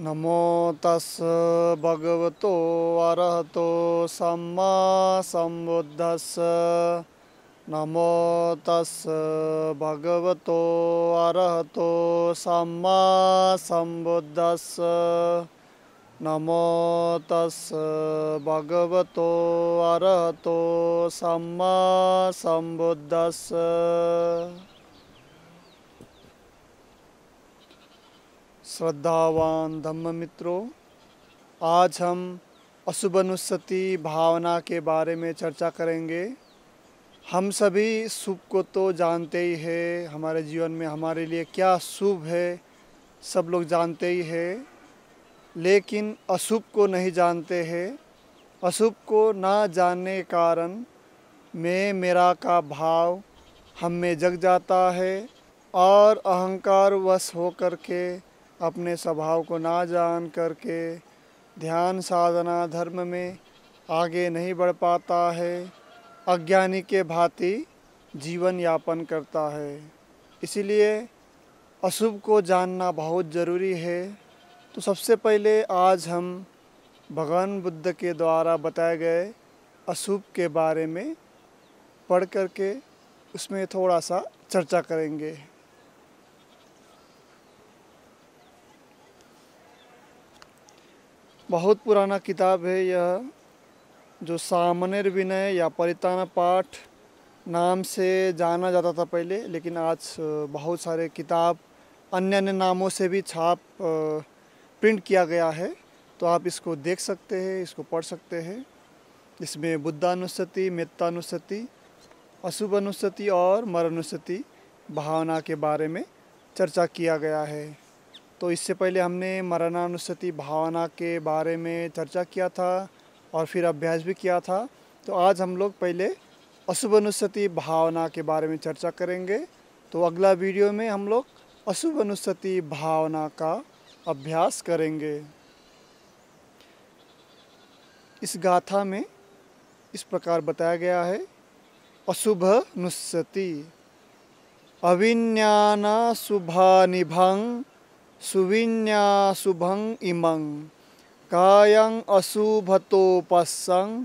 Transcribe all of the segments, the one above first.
නමෝතස් භගවතෝ අරහතෝ සම්මා සම්බුද්ධස්ස නමෝතස් භගවතෝ අරහතෝ සම්මා සම්බුද්ධස්ස නමෝතස් භගවතෝ අරහතෝ සම්මා සම්බුද්ධස්ස श्रद्धावान धम्म मित्रों आज हम अशुभनुस्सति भावना के बारे में चर्चा करेंगे हम सभी शुभ को तो जानते ही है हमारे जीवन में हमारे लिए क्या शुभ है सब लोग जानते ही है लेकिन अशुभ को नहीं जानते हैं अशुभ को ना जानने कारण मैं मेरा का भाव हम में जग जाता है और अहंकार वश होकर के अपने स्वभाव को ना जान करके ध्यान साधना धर्म में आगे नहीं बढ़ पाता है अज्ञानी के भांति जीवन यापन करता है इसीलिए अशुभ को जानना बहुत ज़रूरी है तो सबसे पहले आज हम भगवान बुद्ध के द्वारा बताए गए अशुभ के बारे में पढ़ करके उसमें थोड़ा सा चर्चा करेंगे बहुत पुराना किताब है यह जो सामनेर विनय या परिताना पाठ नाम से जाना जाता था पहले लेकिन आज बहुत सारे किताब अन्य अन्य नामों से भी छाप प्रिंट किया गया है तो आप इसको देख सकते हैं इसको पढ़ सकते हैं इसमें बुद्धानुस्सति मेत्तानुस्सति अशुभ अनुस्सति और मरनुस्सति भावना के बारे में चर्चा किया गया है तो इससे पहले हमने मरणानुस्सति भावना के बारे में चर्चा किया था और फिर अभ्यास भी किया था तो आज हम लोग पहले अशुभ अशुभनुस्सति भावना के बारे में चर्चा करेंगे तो अगला वीडियो में हम लोग अशुभ अशुभनुस्सति भावना का अभ्यास करेंगे इस गाथा में इस प्रकार बताया गया है अशुभ नुस्सति अविन्याना निभंग suvinya subhang कायं kayang अशुभंग pasang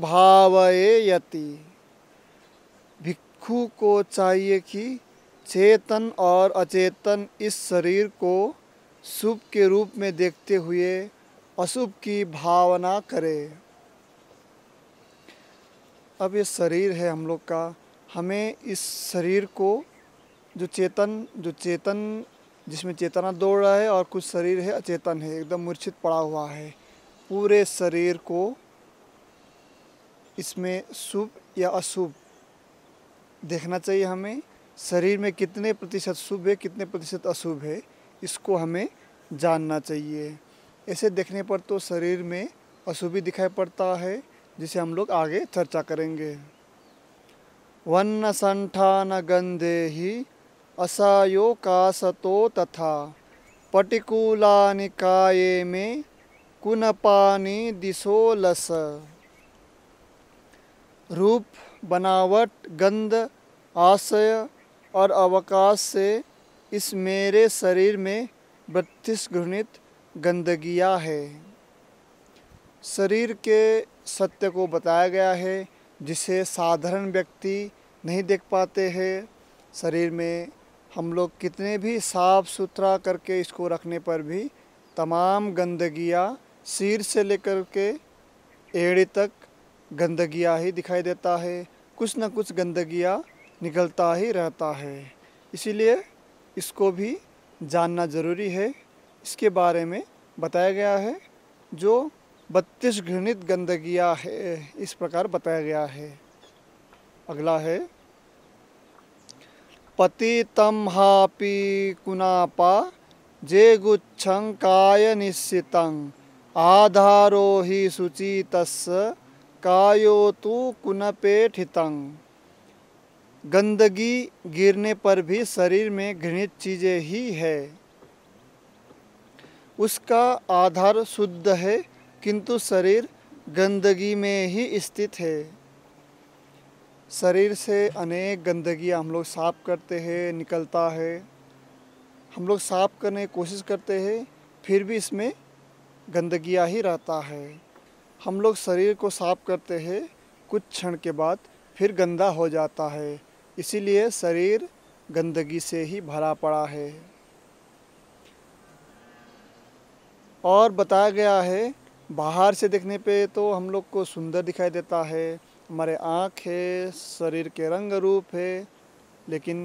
भावये यति भिक्खु को चाहिए कि चेतन और अचेतन इस शरीर को शुभ के रूप में देखते हुए अशुभ की भावना करे अब ये शरीर है हम लोग का हमें इस शरीर को जो चेतन जो चेतन जिसमें चेतना दौड़ रहा है और कुछ शरीर है अचेतन है एकदम मूर्छित पड़ा हुआ है पूरे शरीर को इसमें शुभ या अशुभ देखना चाहिए हमें शरीर में कितने प्रतिशत शुभ है कितने प्रतिशत अशुभ है इसको हमें जानना चाहिए ऐसे देखने पर तो शरीर में अशुभ दिखाई पड़ता है जिसे हम लोग आगे चर्चा करेंगे वन संठान गंधे ही असायो का सतो तथा पटिकूला निकाये में कुनपानी दिशो लस रूप बनावट गंध आशय और अवकाश से इस मेरे शरीर में बत्तीस घृणित गंदगिया है शरीर के सत्य को बताया गया है जिसे साधारण व्यक्ति नहीं देख पाते हैं शरीर में हम लोग कितने भी साफ़ सुथरा करके इसको रखने पर भी तमाम गंदगियाँ सिर से लेकर के एड़ी तक गंदगियाँ ही दिखाई देता है कुछ ना कुछ गंदगियाँ निकलता ही रहता है इसीलिए इसको भी जानना ज़रूरी है इसके बारे में बताया गया है जो बत्तीस घृणित गंदगियाँ है इस प्रकार बताया गया है अगला है पतितं हापी कुनापा जे गुच्छं काय निश्चितं आधारो हि शुचितस्य कायो तो कुनपेठितं गंदगी गिरने पर भी शरीर में घृणित चीज़ें ही है उसका आधार शुद्ध है किंतु शरीर गंदगी में ही स्थित है शरीर से अनेक गंदगियाँ हम लोग साफ करते हैं निकलता है हम लोग साफ करने की कोशिश करते हैं फिर भी इसमें गंदगियाँ ही रहता है हम लोग शरीर को साफ करते हैं कुछ क्षण के बाद फिर गंदा हो जाता है इसीलिए शरीर गंदगी से ही भरा पड़ा है और बताया गया है बाहर से देखने पे तो हम लोग को सुंदर दिखाई देता है हमारे आँख है शरीर के रंग रूप है लेकिन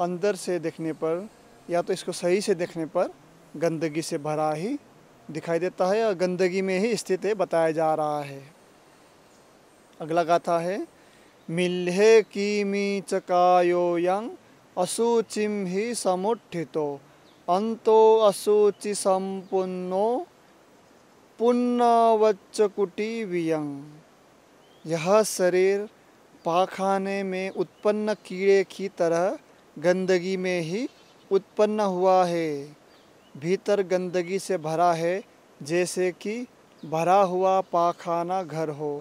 अंदर से देखने पर या तो इसको सही से देखने पर गंदगी से भरा ही दिखाई देता है और गंदगी में ही स्थित है बताया जा रहा है अगला गाथा है मिल्हे की मी चकायो यंग असुचिम ही समुठितो अंतो असूचि संपुन्नो पुन्नावच्चकुटी वियंग यह शरीर पाखाने में उत्पन्न कीड़े की तरह गंदगी में ही उत्पन्न हुआ है भीतर गंदगी से भरा है जैसे कि भरा हुआ पाखाना घर हो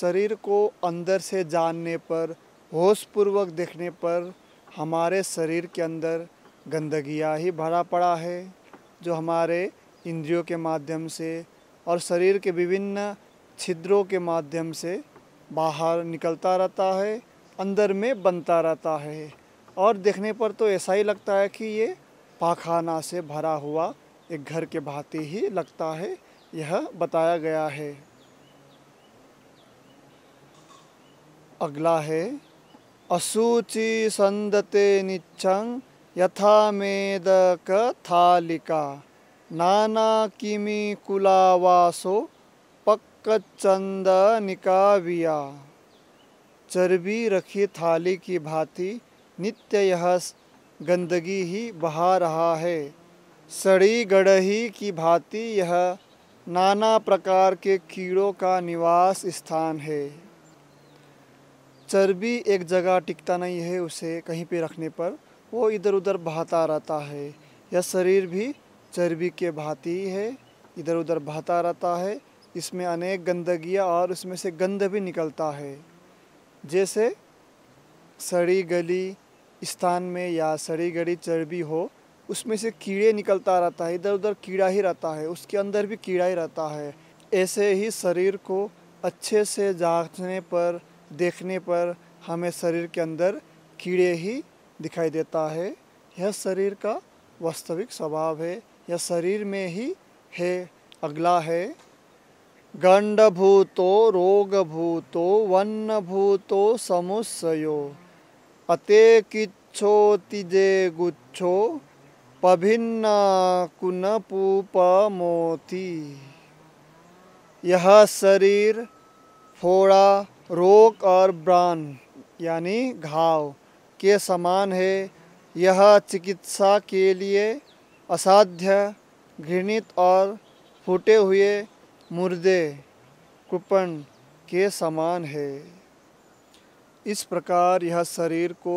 शरीर को अंदर से जानने पर होशपूर्वक देखने पर हमारे शरीर के अंदर गंदगियाँ ही भरा पड़ा है जो हमारे इंद्रियों के माध्यम से और शरीर के विभिन्न छिद्रों के माध्यम से बाहर निकलता रहता है अंदर में बनता रहता है और देखने पर तो ऐसा ही लगता है कि ये पाखाना से भरा हुआ एक घर के भांति ही लगता है यह बताया गया है अगला है असूचि संदते निच्छंग यथा मेदक थालिका नाना किमी कुलावासो चंदनिका विया चर्बी रखी थाली की भांति नित्य यह गंदगी ही बहा रहा है सड़ी गढ़ही की भांति यह नाना प्रकार के कीड़ों का निवास स्थान है चर्बी एक जगह टिकता नहीं है उसे कहीं पे रखने पर वो इधर उधर बहता रहता है यह शरीर भी चर्बी के भांति है इधर उधर बहता रहता है इसमें अनेक गंदगियाँ और उसमें से गंद भी निकलता है जैसे सड़ी गली स्थान में या सड़ी गली चर्बी हो उसमें से कीड़े निकलता रहता है इधर उधर कीड़ा ही रहता है उसके अंदर भी कीड़ा ही रहता है ऐसे ही शरीर को अच्छे से जांचने पर देखने पर हमें शरीर के अंदर कीड़े ही दिखाई देता है यह शरीर का वास्तविक स्वभाव है यह शरीर में ही है अगला है गंडभूतो रोगभूतो वन्नभूतो समुस्सयो अतेकिच्छोतिजे गुच्छो पभिन्ना कुनपूपमोति यह शरीर फोड़ा रोग और ब्रान यानी घाव के समान है यह चिकित्सा के लिए असाध्य घृणित और फूटे हुए मुर्दे कुपन के समान है इस प्रकार यह शरीर को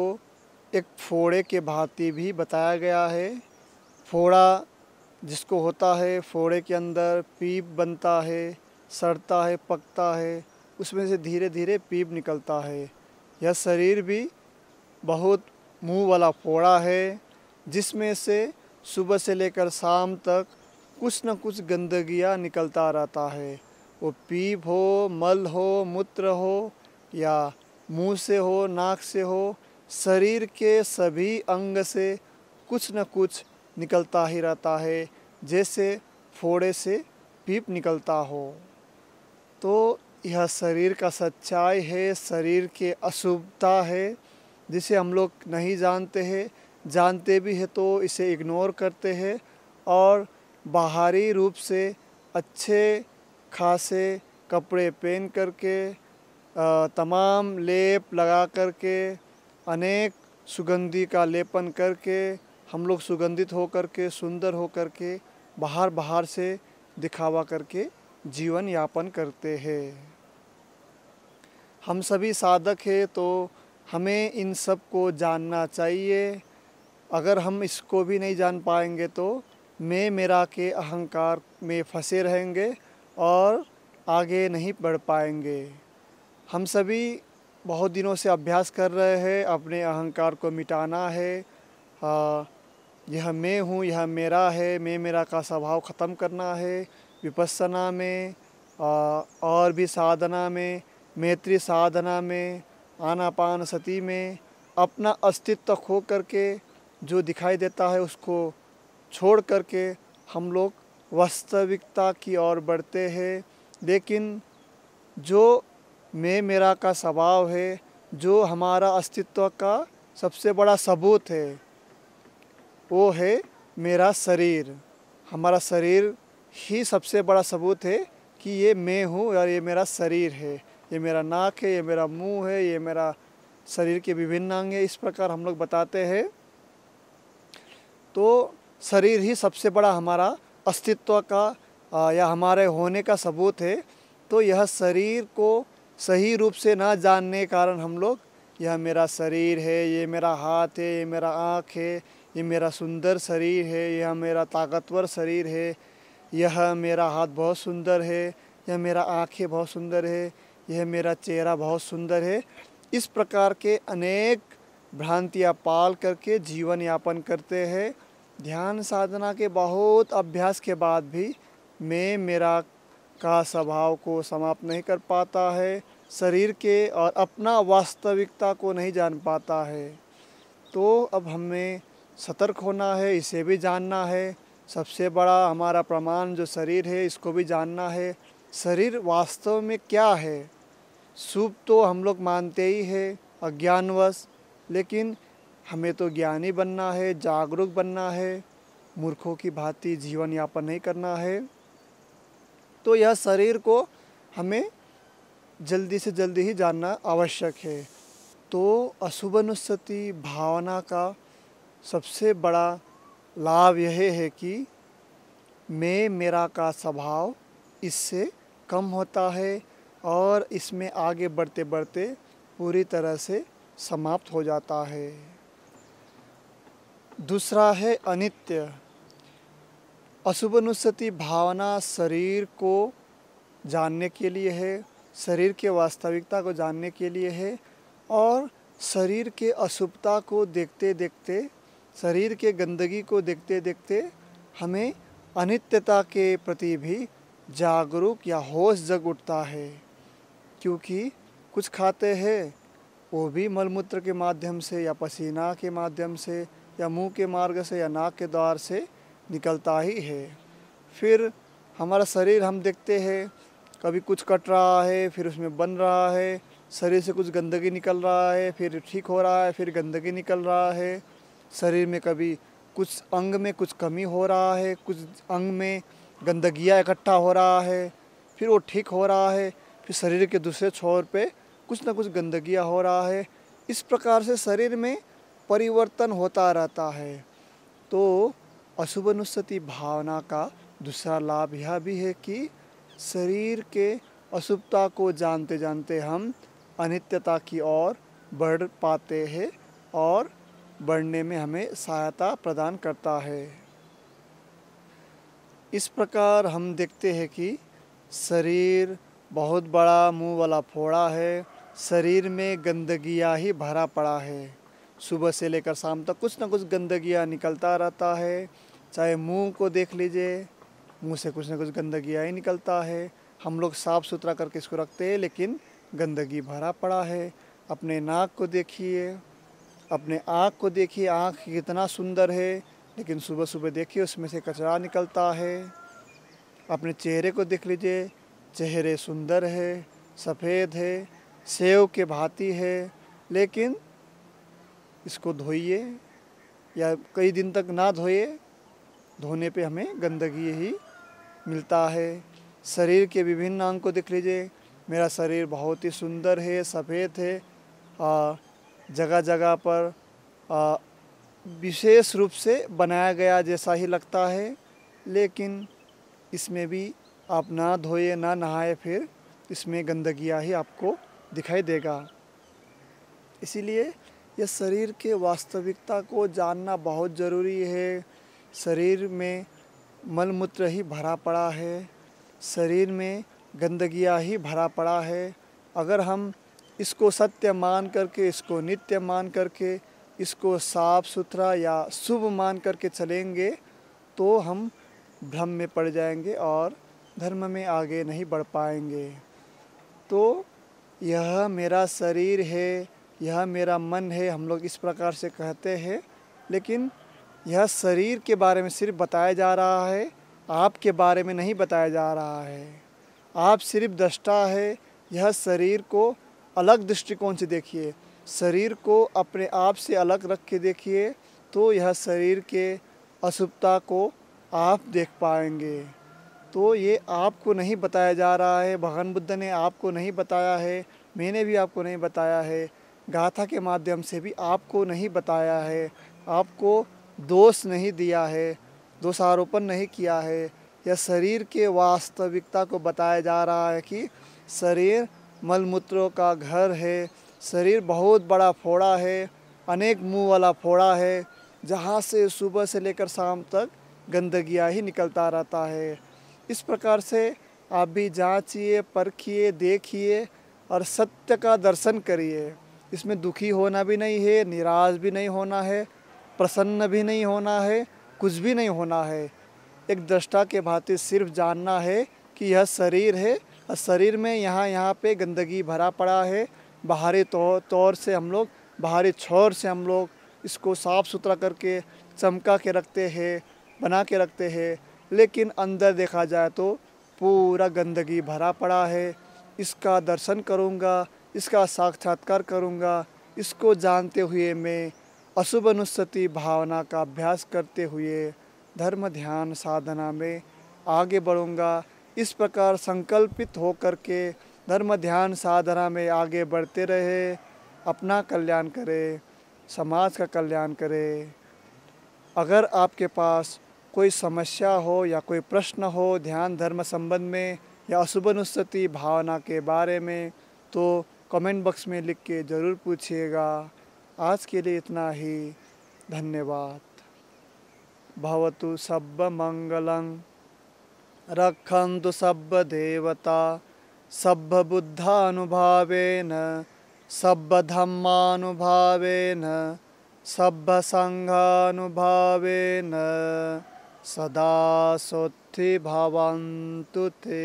एक फोड़े के भांति भी बताया गया है फोड़ा जिसको होता है फोड़े के अंदर पीप बनता है सड़ता है पकता है उसमें से धीरे धीरे पीप निकलता है यह शरीर भी बहुत मुंह वाला फोड़ा है जिसमें से सुबह से लेकर शाम तक कुछ न कुछ गंदगियाँ निकलता रहता है वो पीप हो मल हो मूत्र हो या मुंह से हो नाक से हो शरीर के सभी अंग से कुछ न कुछ निकलता ही रहता है जैसे फोड़े से पीप निकलता हो तो यह शरीर का सच्चाई है शरीर के अशुभता है जिसे हम लोग नहीं जानते हैं जानते भी हैं तो इसे इग्नोर करते हैं और बाहरी रूप से अच्छे खासे कपड़े पहन करके तमाम लेप लगा करके अनेक सुगंधी का लेपन करके हम लोग सुगंधित हो करके के सुंदर हो करके के बाहर बाहर से दिखावा करके जीवन यापन करते हैं हम सभी साधक हैं तो हमें इन सब को जानना चाहिए अगर हम इसको भी नहीं जान पाएंगे तो में मेरा के अहंकार में फंसे रहेंगे और आगे नहीं बढ़ पाएंगे हम सभी बहुत दिनों से अभ्यास कर रहे हैं अपने अहंकार को मिटाना है आ, यह मैं हूँ यह मेरा है मैं मेरा का स्वभाव ख़त्म करना है विपस्सना में आ, और भी साधना में मैत्री साधना में आनापान सती में अपना अस्तित्व खो करके जो दिखाई देता है उसको छोड़ कर के हम लोग वास्तविकता की ओर बढ़ते हैं लेकिन जो मैं मेरा का स्वभाव है जो हमारा अस्तित्व का सबसे बड़ा सबूत है वो है मेरा शरीर हमारा शरीर ही सबसे बड़ा सबूत है कि ये मैं हूँ और ये मेरा शरीर है ये मेरा नाक है ये मेरा मुंह है ये मेरा शरीर के विभिन्न अंग है इस प्रकार हम लोग बताते हैं तो शरीर ही सबसे बड़ा हमारा अस्तित्व का या हमारे होने का सबूत है तो यह शरीर को सही रूप से ना जानने के कारण हम लोग यह मेरा शरीर है ये मेरा हाथ है ये मेरा आँख है ये मेरा सुंदर शरीर है यह मेरा ताकतवर शरीर है यह मेरा हाथ बहुत सुंदर है यह मेरा आँखें बहुत सुंदर है यह मेरा चेहरा बहुत सुंदर है इस प्रकार के अनेक भ्रांतियाँ पाल करके जीवन यापन करते हैं ध्यान साधना के बहुत अभ्यास के बाद भी मैं मेरा का स्वभाव को समाप्त नहीं कर पाता है शरीर के और अपना वास्तविकता को नहीं जान पाता है तो अब हमें सतर्क होना है इसे भी जानना है सबसे बड़ा हमारा प्रमाण जो शरीर है इसको भी जानना है शरीर वास्तव में क्या है सूप तो हम लोग मानते ही है अज्ञानवश लेकिन हमें तो ज्ञानी बनना है जागरूक बनना है मूर्खों की भांति जीवन यापन नहीं करना है तो यह शरीर को हमें जल्दी से जल्दी ही जानना आवश्यक है तो अशुभनुस्सति भावना का सबसे बड़ा लाभ यह है कि मैं मेरा का स्वभाव इससे कम होता है और इसमें आगे बढ़ते बढ़ते पूरी तरह से समाप्त हो जाता है दूसरा है अनित्य अशुभनुसति भावना शरीर को जानने के लिए है शरीर के वास्तविकता को जानने के लिए है और शरीर के अशुभता को देखते देखते शरीर के गंदगी को देखते देखते हमें अनित्यता के प्रति भी जागरूक या होश जग उठता है क्योंकि कुछ खाते हैं वो भी मलमूत्र के माध्यम से या पसीना के माध्यम से या मुंह के मार्ग से या नाक के द्वार से निकलता ही है फिर हमारा शरीर हम देखते हैं कभी कुछ कट रहा है फिर उसमें बन रहा है शरीर से कुछ गंदगी निकल रहा है फिर ठीक हो रहा है फिर गंदगी निकल रहा है शरीर में कभी कुछ अंग में कुछ कमी हो रहा है कुछ अंग में गंदगियाँ इकट्ठा हो रहा है फिर वो ठीक हो रहा है फिर शरीर के दूसरे छोर पे कुछ ना कुछ गंदगियाँ हो रहा है इस प्रकार से शरीर में परिवर्तन होता रहता है तो अशुभ अशुभनुस्सति भावना का दूसरा लाभ यह भी है कि शरीर के अशुभता को जानते जानते हम अनित्यता की ओर बढ़ पाते हैं और बढ़ने में हमें सहायता प्रदान करता है इस प्रकार हम देखते हैं कि शरीर बहुत बड़ा मुंह वाला फोड़ा है शरीर में गंदगियाँ ही भरा पड़ा है सुबह से लेकर शाम तक कुछ ना कुछ गंदगियाँ निकलता रहता है चाहे मुंह को देख लीजिए मुंह से कुछ ना कुछ गंदगियाँ ही निकलता है हम लोग साफ़ सुथरा करके इसको रखते हैं लेकिन गंदगी भरा पड़ा है अपने नाक को देखिए अपने आँख को देखिए आँख कितना सुंदर है लेकिन सुबह सुबह देखिए उसमें से कचरा निकलता है अपने चेहरे को देख लीजिए चेहरे सुंदर है सफ़ेद है सेव के भांति है लेकिन इसको धोइए या कई दिन तक ना धोए धोने पे हमें गंदगी ही मिलता है शरीर के विभिन्न अंग को देख लीजिए मेरा शरीर बहुत ही सुंदर है सफ़ेद है जगह जगह पर विशेष रूप से बनाया गया जैसा ही लगता है लेकिन इसमें भी आप ना धोए ना नहाए फिर इसमें गंदगियाँ ही आपको दिखाई देगा इसीलिए यह शरीर के वास्तविकता को जानना बहुत ज़रूरी है शरीर में मल मूत्र ही भरा पड़ा है शरीर में गंदगियाँ ही भरा पड़ा है अगर हम इसको सत्य मान करके इसको नित्य मान करके इसको साफ सुथरा या शुभ मान करके चलेंगे तो हम भ्रम में पड़ जाएंगे और धर्म में आगे नहीं बढ़ पाएंगे तो यह मेरा शरीर है यह मेरा मन है हम लोग इस प्रकार से कहते हैं लेकिन यह शरीर के बारे में सिर्फ बताया जा रहा है आपके बारे में नहीं बताया जा रहा है आप सिर्फ दृष्टा है यह शरीर को अलग दृष्टिकोण से देखिए शरीर को अपने आप से अलग रख के देखिए तो यह शरीर के अशुभता को आप देख पाएंगे तो ये आपको नहीं बताया जा रहा है भगवान बुद्ध ने आपको नहीं बताया है मैंने भी आपको नहीं बताया है गाथा के माध्यम से भी आपको नहीं बताया है आपको दोष नहीं दिया है दोषारोपण नहीं किया है या शरीर के वास्तविकता को बताया जा रहा है कि शरीर मलमूत्रों का घर है शरीर बहुत बड़ा फोड़ा है अनेक मुंह वाला फोड़ा है जहाँ से सुबह से लेकर शाम तक गंदगियाँ ही निकलता रहता है इस प्रकार से आप भी जांचिए परखिए देखिए और सत्य का दर्शन करिए इसमें दुखी होना भी नहीं है निराश भी नहीं होना है प्रसन्न भी नहीं होना है कुछ भी नहीं होना है एक दृष्टा के भांति सिर्फ जानना है कि यह शरीर है और शरीर में यहाँ यहाँ पे गंदगी भरा पड़ा है बाहरी तौर तो, तौर से हम लोग बाहरी छोर से हम लोग इसको साफ़ सुथरा करके चमका के रखते हैं बना के रखते हैं लेकिन अंदर देखा जाए तो पूरा गंदगी भरा पड़ा है इसका दर्शन करूँगा इसका साक्षात्कार करूँगा इसको जानते हुए मैं अशुभ अनुस्सति भावना का अभ्यास करते हुए धर्म ध्यान साधना में आगे बढ़ूँगा इस प्रकार संकल्पित होकर के धर्म ध्यान साधना में आगे बढ़ते रहे अपना कल्याण करें समाज का कल्याण करें अगर आपके पास कोई समस्या हो या कोई प्रश्न हो ध्यान धर्म संबंध में या अशुभ अनुस्सति भावना के बारे में तो कमेंट बॉक्स में लिख के ज़रूर पूछिएगा आज के लिए इतना ही धन्यवाद भवतु सब मंगलं बुद्धानुभावेन सब धम्मानुभावेन सब संघानुभावेन सदा सोत्थि भवन्तु ते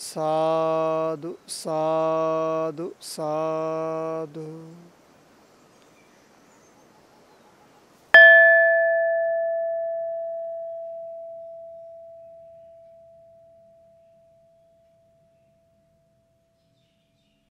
සාදු සාදු සාදු